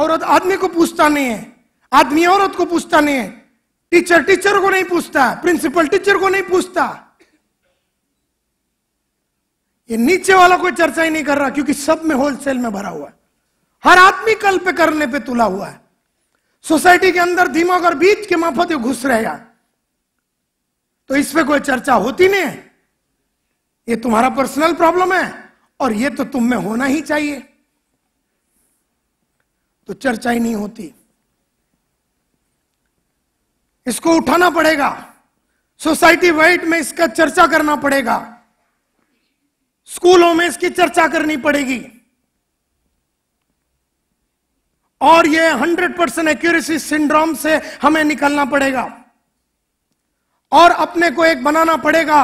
औरत आदमी को पूछता नहीं है आदमी औरत को पूछता नहीं है टीचर टीचर को नहीं पूछता प्रिंसिपल टीचर को नहीं पूछता ये नीचे वाला कोई चर्चा ही नहीं कर रहा क्योंकि सब में होलसेल में भरा हुआ है हर आदमी कल पे करने पे तुला हुआ है सोसाइटी के अंदर दिमाग और बीच के माफत घुस रहेगा तो इस पे कोई चर्चा होती नहीं है ये तुम्हारा पर्सनल प्रॉब्लम है और ये तो तुम में होना ही चाहिए तो चर्चा ही नहीं होती इसको उठाना पड़ेगा सोसाइटी वाइड में इसका चर्चा करना पड़ेगा स्कूलों में इसकी चर्चा करनी पड़ेगी और ये 100 परसेंट एक्यूरेसी सिंड्रोम से हमें निकलना पड़ेगा और अपने को एक बनाना पड़ेगा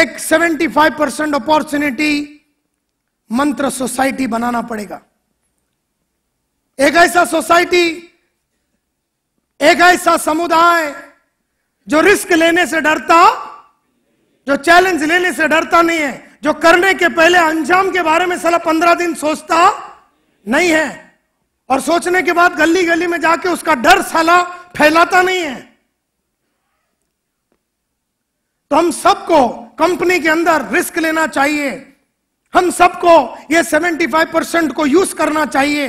एक 75 परसेंट अपॉर्चुनिटी मंत्र सोसाइटी बनाना पड़ेगा एक ऐसा सोसाइटी एक ऐसा समुदाय जो रिस्क लेने से डरता जो चैलेंज लेने से डरता नहीं है जो करने के पहले अंजाम के बारे में सला पंद्रह दिन सोचता नहीं है और सोचने के बाद गली गली में जाके उसका डर सला फैलाता नहीं है तो हम सबको कंपनी के अंदर रिस्क लेना चाहिए हम सबको ये 75 परसेंट को यूज करना चाहिए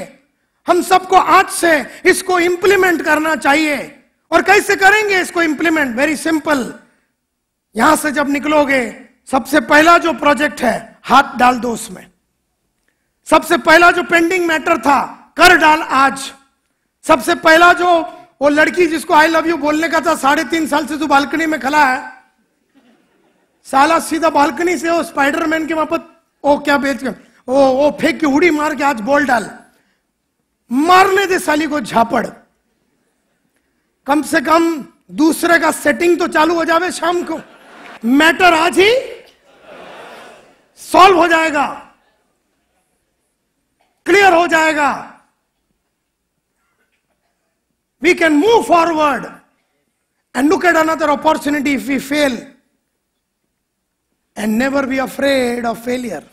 हम सबको आज से इसको इंप्लीमेंट करना चाहिए और कैसे करेंगे इसको इंप्लीमेंट वेरी सिंपल यहां से जब निकलोगे सबसे पहला जो प्रोजेक्ट है हाथ डाल दो उसमें सबसे पहला जो पेंडिंग मैटर था कर डाल आज सबसे पहला जो वो लड़की जिसको आई लव यू बोलने का था साढ़े तीन साल से तू बालकनी में खड़ा है साला सीधा बालकनी से वो स्पाइडरमैन के वापस ओ क्या बेच कर ओ, ओ फेंक के उड़ी मार के आज बोल डाल मारने दे साली को झापड़ कम से कम दूसरे का सेटिंग तो चालू हो जावे शाम को मैटर आज ही सॉल्व हो जाएगा क्लियर हो जाएगा we can move forward and look at another opportunity if we fail and never be afraid of failure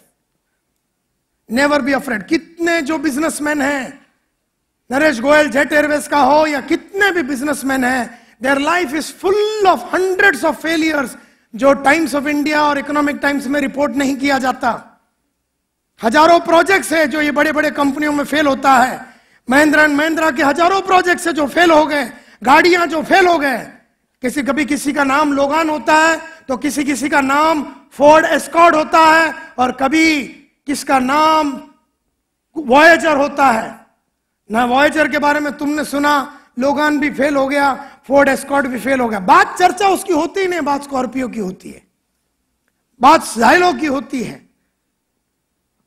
never be afraid कितने जो बिजनेसमैन हैं नरेश गोयल जेट एयरवेज का हो या कितने भी बिजनेसमैन हैं their life is full of hundreds of failures जो टाइम्स ऑफ इंडिया और इकोनॉमिक टाइम्स में रिपोर्ट नहीं किया जाता हजारों प्रोजेक्ट्स है जो ये बड़े बड़े कंपनियों में फेल होता है महिंद्रा एंड महिंद्रा के हजारों प्रोजेक्ट्स है जो फेल हो गए गाड़ियां जो फेल हो गए किसी कभी किसी का नाम लोगान होता है तो किसी किसी का नाम फोर्ड एस्कॉर्ड होता है और कभी किसका नाम वॉयजर होता है ना वॉयचर के बारे में तुमने सुना लोगान भी फेल हो गया फोर्ड एस्कॉट भी फेल हो गया बात चर्चा उसकी होती ही नहीं बात स्कॉर्पियो की होती है बात जाइलो की होती है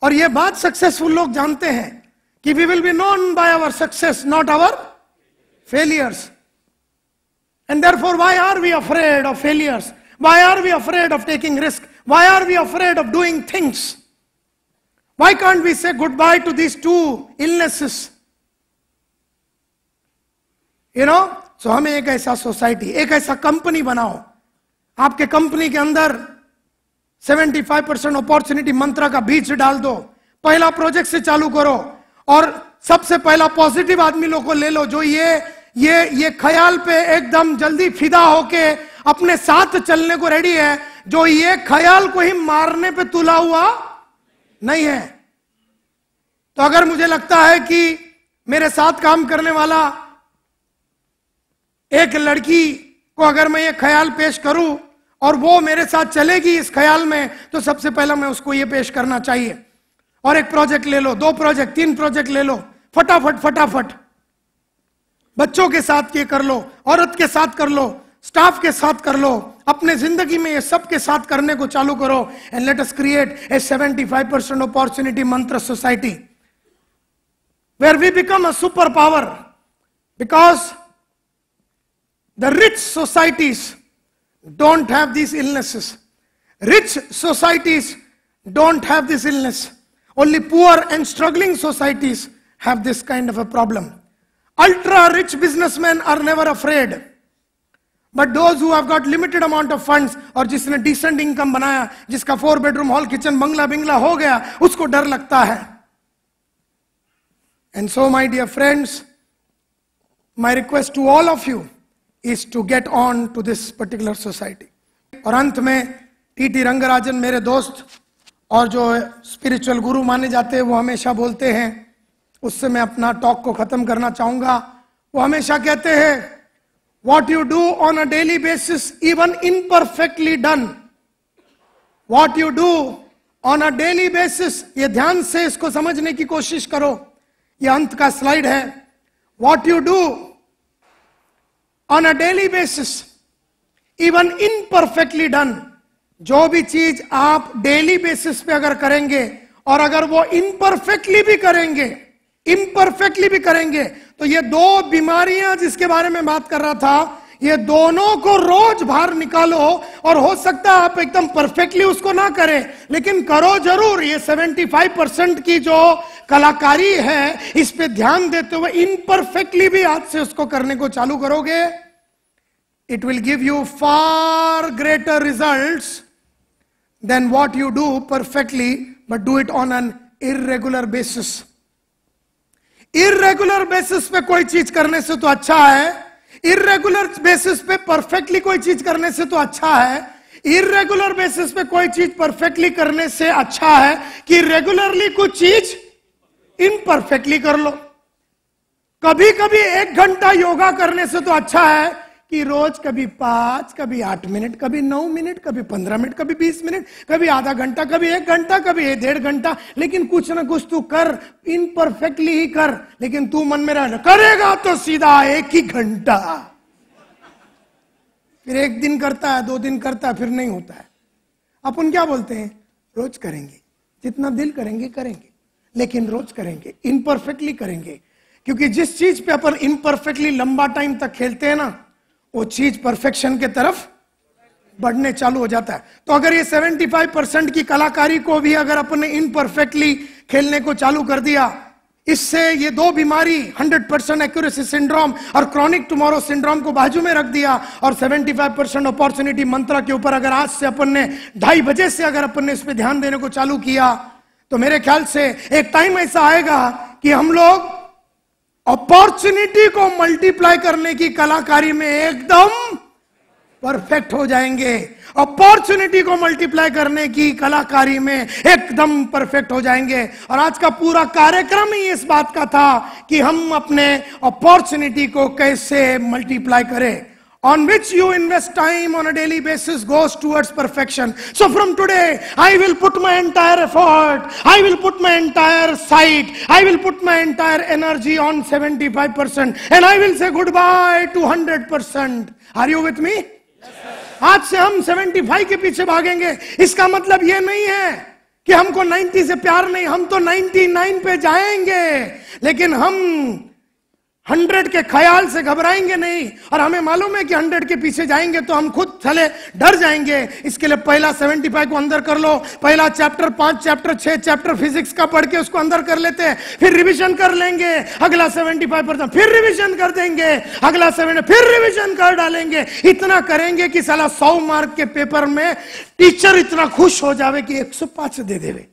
और यह बात सक्सेसफुल लोग जानते हैं कि we will be known by our success not our failures and therefore why are we afraid of failures why are we afraid of taking risk why are we afraid of doing things why can't we say goodbye to these two illnesses you know so हमें एक ऐसा society एक ऐसा company बनाओ आपके company के अंदर 75 percent opportunity मंत्र का बीच डाल दो पहला प्रोजेक्ट से चालू करो और सबसे पहला पॉजिटिव आदमी लोग को ले लो जो ये ये ये ख्याल पे एकदम जल्दी फिदा होके अपने साथ चलने को रेडी है जो ये ख्याल को ही मारने पे तुला हुआ नहीं है तो अगर मुझे लगता है कि मेरे साथ काम करने वाला एक लड़की को अगर मैं ये ख्याल पेश करूं और वो मेरे साथ चलेगी इस ख्याल में तो सबसे पहला मैं उसको ये पेश करना चाहिए और एक प्रोजेक्ट ले लो दो प्रोजेक्ट तीन प्रोजेक्ट ले लो फटाफट फटाफट बच्चों के साथ ये कर लो औरत के साथ कर लो स्टाफ के साथ कर लो अपने जिंदगी में ये सब के साथ करने को चालू करो and let us create a 75 percent opportunity मंत्र society where we become a super power because the rich societies don't have these illnesses. Rich societies don't have this illness. Only poor and struggling societies have this kind of a problem. Ultra rich businessmen are never afraid. But those who have got limited amount of funds or just a decent income banaya, jiska four bedroom hall kitchen bungalow, bungalow, ho gaya, usko dar lagta And so my dear friends, my request to all of you, is to get on to this particular society और अंत में T T Rangarajan मेरे दोस्त और जो spiritual गुरु माने जाते हैं वो हमेशा बोलते हैं उससे मैं अपना टॉक को खत्म करना चाहूंगा वो हमेशा कहते हैं what you do on a daily basis even perfectly done what you do on a daily basis ये ध्यान से इसको समझने की कोशिश करो ये अंत का स्लाइड है what you do on a daily basis even imperfectly done जो भी चीज आप डेली बेसिस पे अगर करेंगे और अगर वो इनपरफेक्टली भी करेंगे इम्परफेक्टली भी करेंगे तो ये दो बीमारियां जिसके बारे में बात कर रहा था ये दोनों को रोज बाहर निकालो और हो सकता है आप एकदम परफेक्टली उसको ना करें लेकिन करो जरूर ये 75 परसेंट की जो कलाकारी है इस पे ध्यान देते हुए इनपरफेक्टली भी हाथ से उसको करने को चालू करोगे it will give you far greater result than what you do perfectly but do it on an irregular basis irregular basis पे कोई चीज करने से तो अच्छा है इरेगुलर बेसिस पे परफेक्टली कोई चीज करने से तो अच्छा है इरेगुलर बेसिस पे कोई चीज परफेक्टली करने से अच्छा है कि रेगुलरली कुछ चीज इनपरफेक्टली कर लो कभी कभी एक घंटा योगा करने से तो अच्छा है कि रोज कभी पांच कभी आठ मिनट कभी नौ मिनट कभी पंद्रह मिनट कभी बीस मिनट कभी आधा घंटा कभी एक घंटा कभी डेढ़ घंटा लेकिन कुछ ना कुछ तू कर इन परफेक्टली ही कर लेकिन तू मन में रहना करेगा तो सीधा एक ही घंटा फिर एक दिन करता है दो दिन करता है फिर नहीं होता है अपन क्या बोलते हैं रोज करेंगे जितना दिल करेंगे करेंगे लेकिन रोज करेंगे इनपरफेक्टली करेंगे क्योंकि जिस चीज पे अपन इम्परफेक्टली लंबा टाइम तक खेलते हैं ना वो चीज परफेक्शन के तरफ बढ़ने चालू हो जाता है तो अगर ये 75 परसेंट की कलाकारी को भी अगर अपने इनपरफेक्टली खेलने को चालू कर दिया इससे ये दो बीमारी 100 परसेंट एक्यूरेसी सिंड्रोम और क्रॉनिक टुमारो सिंड्रोम को बाजू में रख दिया और 75 परसेंट अपॉर्चुनिटी मंत्र के ऊपर अगर आज से अपन ने ढाई बजे से अगर अपन ने इस पर ध्यान देने को चालू किया तो मेरे ख्याल से एक टाइम ऐसा आएगा कि हम लोग अपॉर्चुनिटी को मल्टीप्लाई करने की कलाकारी में एकदम परफेक्ट हो जाएंगे अपॉर्चुनिटी को मल्टीप्लाई करने की कलाकारी में एकदम परफेक्ट हो जाएंगे और आज का पूरा कार्यक्रम ही इस बात का था कि हम अपने अपॉर्चुनिटी को कैसे मल्टीप्लाई करें on which you invest time on a daily basis goes towards perfection. So from today, I will put my entire effort, I will put my entire sight, I will put my entire energy on 75% and I will say goodbye to 100%. Are you with me? Yes, आज से हम 75 के पीछे भागेंगे इसका मतलब यह नहीं है कि हमको 90 से प्यार नहीं हम तो 99 पे जाएंगे लेकिन हम हंड्रेड के ख्याल से घबराएंगे नहीं और हमें मालूम है कि हंड्रेड के पीछे जाएंगे तो हम खुद चले डर जाएंगे इसके लिए पहला सेवेंटी फाइव को अंदर कर लो पहला चैप्टर पांच चैप्टर छह चैप्टर फिजिक्स का पढ़ के उसको अंदर कर लेते हैं फिर रिवीजन कर लेंगे अगला सेवेंटी फाइव परसेंट तो फिर रिवीजन कर देंगे अगला सेवन फिर रिविजन कर डालेंगे इतना करेंगे कि सला सौ मार्क के पेपर में टीचर इतना खुश हो जावे कि एक सौ पांच दे देवे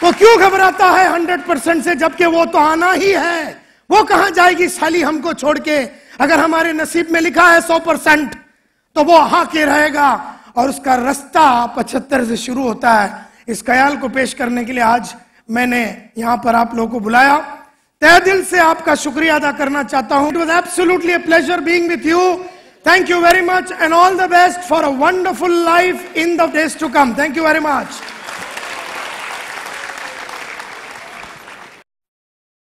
तो क्यों घबराता है हंड्रेड परसेंट से जबकि वो तो आना ही है वो कहां जाएगी साली हमको छोड़ के अगर हमारे नसीब में लिखा है सौ परसेंट तो वो के रहेगा और उसका रास्ता पचहत्तर से शुरू होता है इस कयाल को पेश करने के लिए आज मैंने यहां पर आप लोगों को बुलाया तय दिल से आपका शुक्रिया अदा करना चाहता हूं it was absolutely a pleasure being with you thank you very much and all the best for a wonderful life in the days to come thank you very much